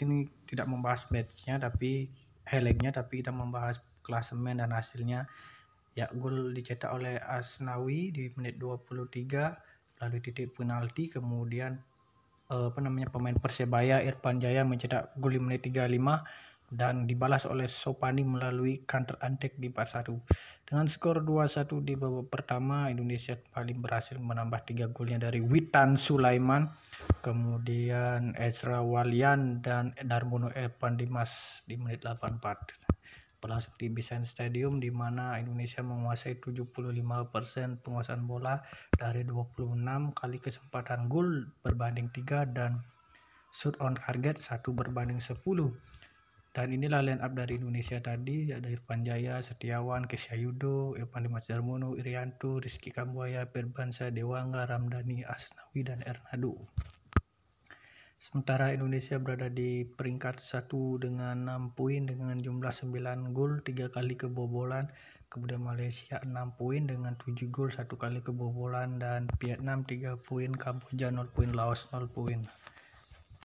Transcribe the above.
sini tidak membahas matchnya tapi highlightnya tapi kita membahas klasemen dan hasilnya ya gol dicetak oleh Asnawi di menit 23 lalu titik penalti kemudian eh, apa namanya pemain Persebaya Irfan Jaya mencetak gol di menit 35 dan dibalas oleh Sopani melalui counter attack di 4-1. Dengan skor 2-1 di babak pertama, Indonesia paling berhasil menambah 3 golnya dari Witan Sulaiman kemudian Ezra Walian dan Darmono Evan Dimas di menit 84 berlangsung di Bisan Stadium di mana Indonesia menguasai 75% penguasaan bola dari 26 kali kesempatan gol berbanding 3 dan shoot on target 1 berbanding 10 dan inilah line up dari Indonesia tadi ada Irfan Jaya, Setiawan, Kesia Yudo, Irfan Dimas Darmono, Irianto, Rizky Kambuaya, Perbansa, Dewangga, Ramdhani, Asnawi, dan Ernado. Sementara Indonesia berada di peringkat 1 dengan 6 poin dengan jumlah 9 gol, 3 kali kebobolan. Kemudian Malaysia 6 poin dengan 7 gol, 1 kali kebobolan dan Vietnam 3 poin, Kamboja 0 poin, Laos 0 poin.